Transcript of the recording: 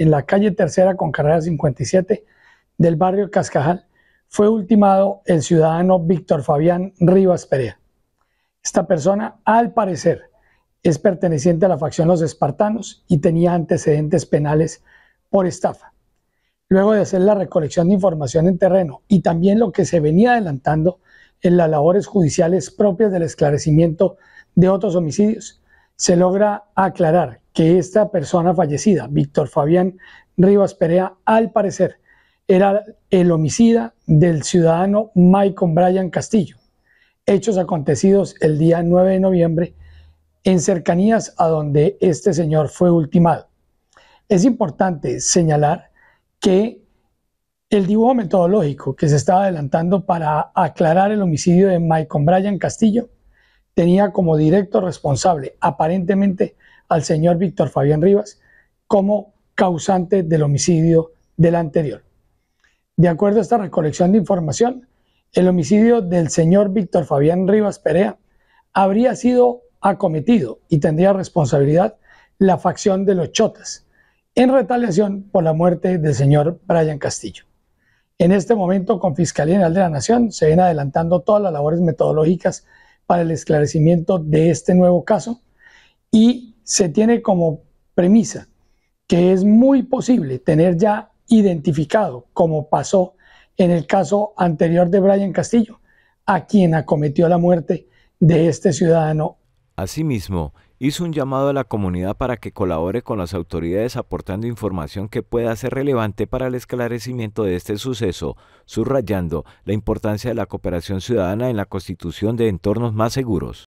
en la calle Tercera con carrera 57 del barrio Cascajal, fue ultimado el ciudadano Víctor Fabián Rivas Perea. Esta persona, al parecer, es perteneciente a la facción Los Espartanos y tenía antecedentes penales por estafa. Luego de hacer la recolección de información en terreno y también lo que se venía adelantando en las labores judiciales propias del esclarecimiento de otros homicidios, se logra aclarar que esta persona fallecida, Víctor Fabián Rivas Perea, al parecer era el homicida del ciudadano Michael Bryan Castillo. Hechos acontecidos el día 9 de noviembre en cercanías a donde este señor fue ultimado. Es importante señalar que el dibujo metodológico que se estaba adelantando para aclarar el homicidio de Michael Bryan Castillo tenía como directo responsable aparentemente al señor Víctor Fabián Rivas como causante del homicidio del anterior. De acuerdo a esta recolección de información, el homicidio del señor Víctor Fabián Rivas Perea habría sido acometido y tendría responsabilidad la facción de los Chotas, en retaliación por la muerte del señor Brian Castillo. En este momento, con Fiscalía General de la Nación, se ven adelantando todas las labores metodológicas para el esclarecimiento de este nuevo caso y se tiene como premisa que es muy posible tener ya identificado, como pasó en el caso anterior de Brian Castillo, a quien acometió la muerte de este ciudadano. Asimismo, hizo un llamado a la comunidad para que colabore con las autoridades aportando información que pueda ser relevante para el esclarecimiento de este suceso, subrayando la importancia de la cooperación ciudadana en la constitución de entornos más seguros.